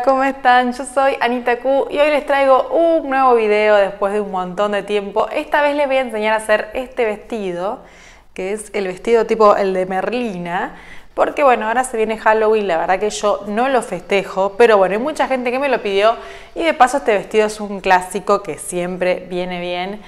¿Cómo están? Yo soy Anita Q y hoy les traigo un nuevo video después de un montón de tiempo. Esta vez les voy a enseñar a hacer este vestido, que es el vestido tipo el de Merlina, porque bueno, ahora se viene Halloween, la verdad que yo no lo festejo, pero bueno, hay mucha gente que me lo pidió y de paso este vestido es un clásico que siempre viene bien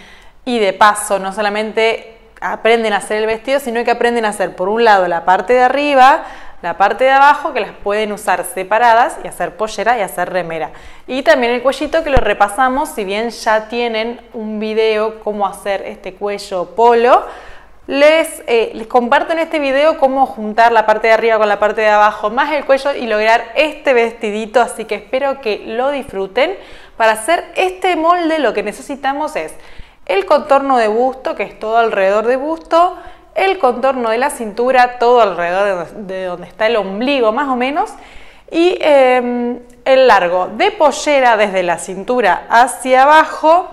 y de paso no solamente aprenden a hacer el vestido, sino que aprenden a hacer por un lado la parte de arriba, la parte de abajo que las pueden usar separadas y hacer pollera y hacer remera. Y también el cuellito que lo repasamos, si bien ya tienen un video cómo hacer este cuello polo, les, eh, les, comparto en este video cómo juntar la parte de arriba con la parte de abajo, más el cuello y lograr este vestidito, así que espero que lo disfruten. Para hacer este molde lo que necesitamos es el contorno de busto, que es todo alrededor de busto, el contorno de la cintura, todo alrededor de donde está el ombligo más o menos, y em, el largo de pollera desde la cintura hacia abajo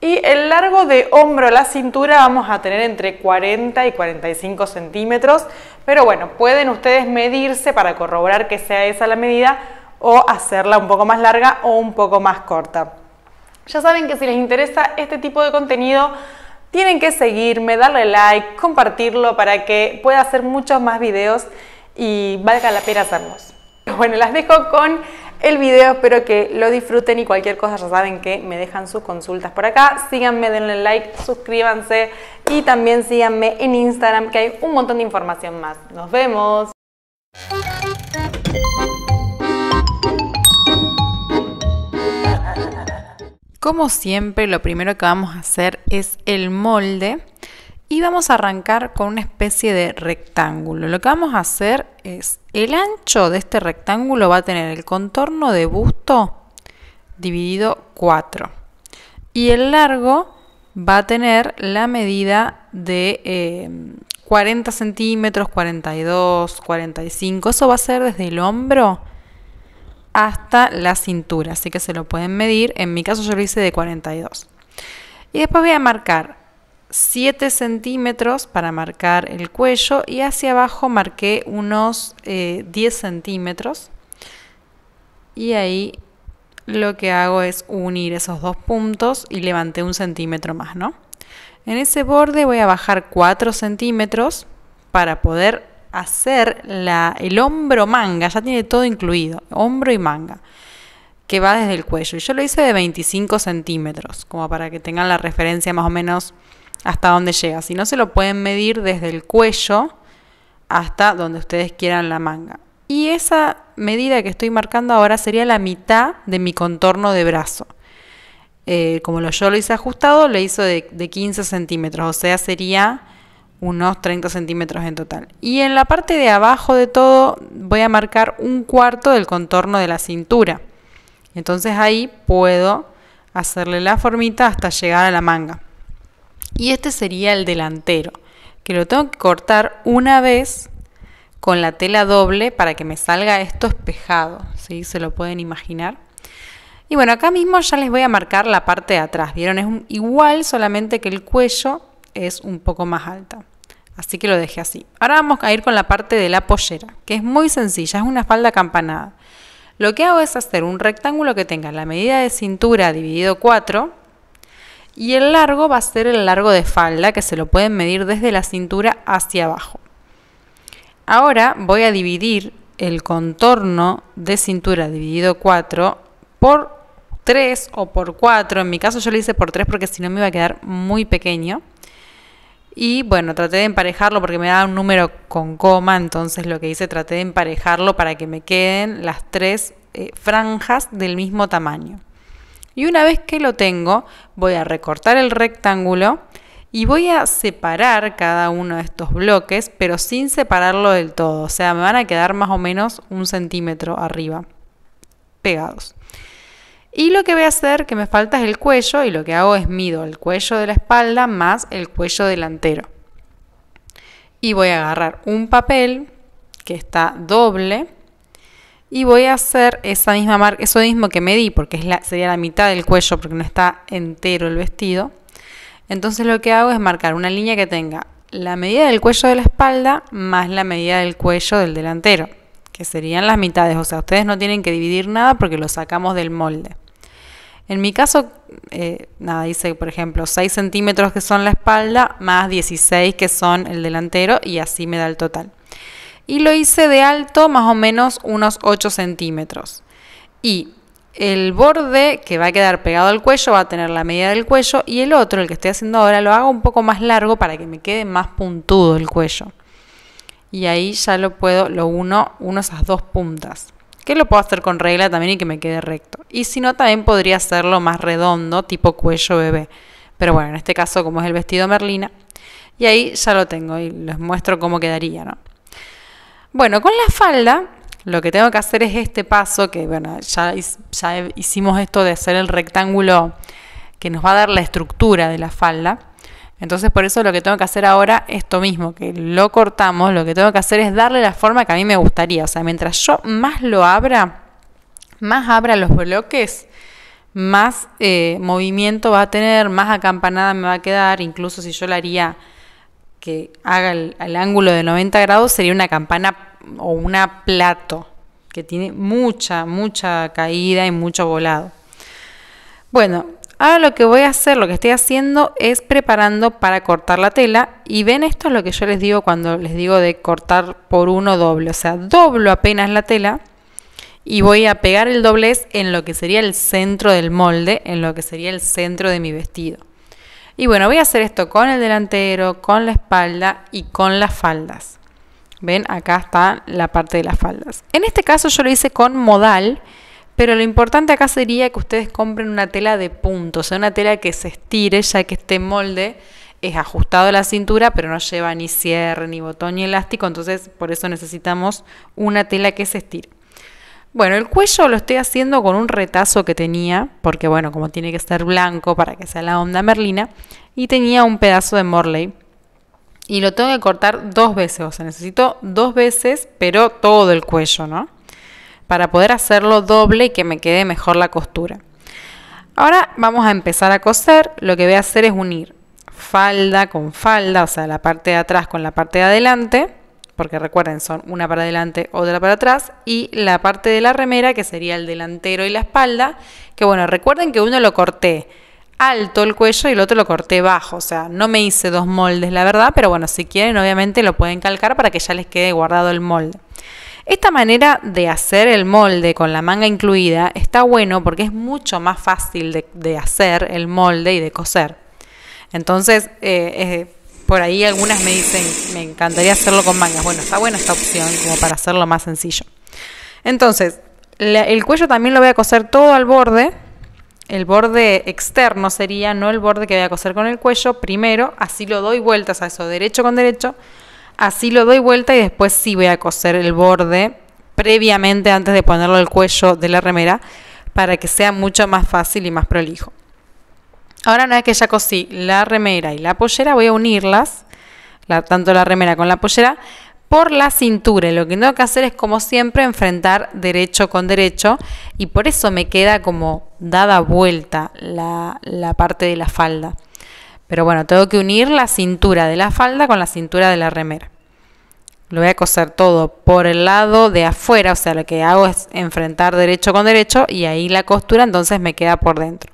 y el largo de hombro a la cintura vamos a tener entre 40 y 45 centímetros, pero bueno, pueden ustedes medirse para corroborar que sea esa la medida o hacerla un poco más larga o un poco más corta. Ya saben que si les interesa este tipo de contenido, tienen que seguirme, darle like, compartirlo para que pueda hacer muchos más videos y valga la pena hacerlos. Bueno, las dejo con el video, espero que lo disfruten y cualquier cosa ya saben que me dejan sus consultas por acá. Síganme, denle like, suscríbanse y también síganme en Instagram que hay un montón de información más. Nos vemos. Como siempre, lo primero que vamos a hacer es el molde y vamos a arrancar con una especie de rectángulo. Lo que vamos a hacer es el ancho de este rectángulo va a tener el contorno de busto dividido 4 y el largo va a tener la medida de 40 eh, centímetros, 42, 45. Eso va a ser desde el hombro hasta la cintura, así que se lo pueden medir. En mi caso yo lo hice de 42. Y después voy a marcar 7 centímetros para marcar el cuello y hacia abajo marqué unos 10 eh, centímetros. Y ahí lo que hago es unir esos dos puntos y levanté un centímetro más, ¿no? En ese borde voy a bajar 4 centímetros para poder hacer el hombro manga, ya tiene todo incluido, hombro y manga, que va desde el cuello. Y yo lo hice de 25 centímetros, como para que tengan la referencia más o menos hasta dónde llega. Si no, se lo pueden medir desde el cuello hasta donde ustedes quieran la manga. Y esa medida que estoy marcando ahora sería la mitad de mi contorno de brazo. Eh, como yo lo hice ajustado, le hice de, de 15 centímetros, o sea, sería unos 30 centímetros en total. Y en la parte de abajo de todo voy a marcar un cuarto del contorno de la cintura. Entonces ahí puedo hacerle la formita hasta llegar a la manga. Y este sería el delantero, que lo tengo que cortar una vez con la tela doble para que me salga esto espejado, ¿sí? Se lo pueden imaginar. Y bueno, acá mismo ya les voy a marcar la parte de atrás, ¿vieron? Es igual, solamente que el cuello es un poco más alta. Así que lo dejé así. Ahora vamos a ir con la parte de la pollera, que es muy sencilla, es una falda acampanada. Lo que hago es hacer un rectángulo que tenga la medida de cintura dividido 4 y el largo va a ser el largo de falda que se lo pueden medir desde la cintura hacia abajo. Ahora voy a dividir el contorno de cintura dividido 4 por 3 o por 4. En mi caso yo lo hice por 3 porque si no me iba a quedar muy pequeño. Y bueno, traté de emparejarlo porque me da un número con coma, entonces lo que hice, traté de emparejarlo para que me queden las tres eh, franjas del mismo tamaño. Y una vez que lo tengo, voy a recortar el rectángulo y voy a separar cada uno de estos bloques, pero sin separarlo del todo. O sea, me van a quedar más o menos un centímetro arriba, pegados. Y lo que voy a hacer, que me falta es el cuello, y lo que hago es mido el cuello de la espalda más el cuello delantero. Y voy a agarrar un papel que está doble y voy a hacer esa misma marca, eso mismo que medí, porque es la, sería la mitad del cuello porque no está entero el vestido. Entonces lo que hago es marcar una línea que tenga la medida del cuello de la espalda más la medida del cuello del delantero que serían las mitades. O sea, ustedes no tienen que dividir nada porque lo sacamos del molde. En mi caso, eh, nada, dice, por ejemplo, 6 centímetros que son la espalda, más 16 que son el delantero, y así me da el total. Y lo hice de alto, más o menos unos 8 centímetros. Y el borde que va a quedar pegado al cuello va a tener la medida del cuello, y el otro, el que estoy haciendo ahora, lo hago un poco más largo para que me quede más puntudo el cuello y ahí ya lo puedo, lo uno, uno esas dos puntas. Que lo puedo hacer con regla también y que me quede recto. Y si no, también podría hacerlo más redondo, tipo cuello bebé. Pero bueno, en este caso, como es el vestido merlina, y ahí ya lo tengo y les muestro cómo quedaría, ¿no? Bueno, con la falda lo que tengo que hacer es este paso, que bueno, ya, ya hicimos esto de hacer el rectángulo que nos va a dar la estructura de la falda. Entonces por eso lo que tengo que hacer ahora, esto mismo, que lo cortamos, lo que tengo que hacer es darle la forma que a mí me gustaría. O sea, mientras yo más lo abra, más abra los bloques, más eh, movimiento va a tener, más acampanada me va a quedar, incluso si yo la haría que haga el, ángulo de 90 grados, sería una campana o una plato, que tiene mucha, mucha caída y mucho volado. Bueno, Ahora lo que voy a hacer, lo que estoy haciendo es preparando para cortar la tela y ven esto es lo que yo les digo cuando les digo de cortar por uno doble, o sea, doblo apenas la tela y voy a pegar el doblez en lo que sería el centro del molde, en lo que sería el centro de mi vestido. Y bueno, voy a hacer esto con el delantero, con la espalda y con las faldas. Ven, acá está la parte de las faldas. En este caso yo lo hice con modal, pero lo importante acá sería que ustedes compren una tela de punto, o sea, una tela que se estire, ya que este molde es ajustado a la cintura, pero no lleva ni cierre, ni botón, ni elástico, entonces por eso necesitamos una tela que se estire. Bueno, el cuello lo estoy haciendo con un retazo que tenía, porque bueno, como tiene que ser blanco para que sea la onda merlina, y tenía un pedazo de morley. Y lo tengo que cortar dos veces, o sea, necesito dos veces, pero todo el cuello, ¿no? para poder hacerlo doble y que me quede mejor la costura. Ahora vamos a empezar a coser. Lo que voy a hacer es unir falda con falda, o sea, la parte de atrás con la parte de adelante, porque recuerden, son una para adelante, otra para atrás, y la parte de la remera, que sería el delantero y la espalda, que bueno, recuerden que uno lo corté alto el cuello y el otro lo corté bajo, o sea, no me hice dos moldes, la verdad, pero bueno, si quieren, obviamente lo pueden calcar para que ya les quede guardado el molde. Esta manera de hacer el molde con la manga incluida está bueno porque es mucho más fácil de, hacer el molde y de coser. Entonces, eh, eh, por ahí algunas me dicen, me encantaría hacerlo con mangas. Bueno, está buena esta opción como para hacerlo más sencillo. Entonces, el cuello también lo voy a coser todo al borde. El borde externo sería, no el borde que voy a coser con el cuello. Primero, así lo doy vueltas a eso, derecho con derecho Así lo doy vuelta y después sí voy a coser el borde previamente antes de ponerlo al cuello de la remera para que sea mucho más fácil y más prolijo. Ahora una vez que ya cosí la remera y la pollera voy a unirlas, tanto la remera con la pollera, por la cintura. Lo que tengo que hacer es como siempre enfrentar derecho con derecho y por eso me queda como dada vuelta la parte de la falda. Pero bueno, tengo que unir la cintura de la falda con la cintura de la remera. Lo voy a coser todo por el lado de afuera, o sea, lo que hago es enfrentar derecho con derecho y ahí la costura entonces me queda por dentro.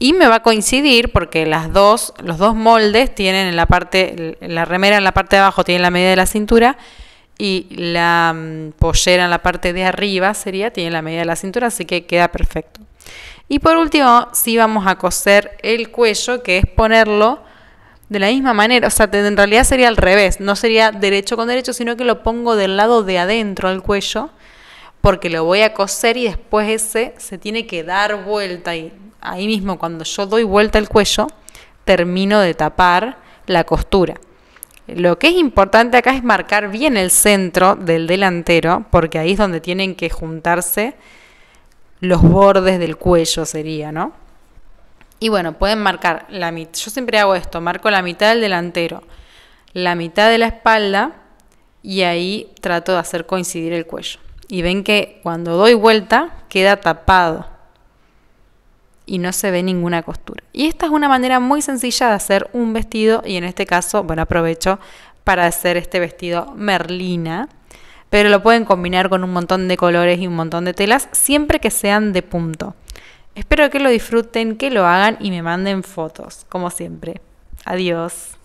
Y me va a coincidir porque las dos, los dos moldes tienen en la parte, la remera en la parte de abajo tiene la medida de la cintura y la mm, pollera en la parte de arriba sería, tiene la medida de la cintura, así que queda perfecto. Y por último, si vamos a coser el cuello, que es ponerlo de la misma manera, o sea, en realidad sería al revés, no sería derecho con derecho, sino que lo pongo del lado de adentro al cuello, porque lo voy a coser y después ese se tiene que dar vuelta y ahí mismo cuando yo doy vuelta al cuello, termino de tapar la costura. Lo que es importante acá es marcar bien el centro del delantero, porque ahí es donde tienen que juntarse los bordes del cuello sería, ¿no? Y bueno, pueden marcar la mitad. Yo siempre hago esto, marco la mitad del delantero, la mitad de la espalda y ahí trato de hacer coincidir el cuello. Y ven que cuando doy vuelta queda tapado y no se ve ninguna costura. Y esta es una manera muy sencilla de hacer un vestido y en este caso, bueno, aprovecho para hacer este vestido merlina pero lo pueden combinar con un montón de colores y un montón de telas, siempre que sean de punto. Espero que lo disfruten, que lo hagan y me manden fotos, como siempre. Adiós.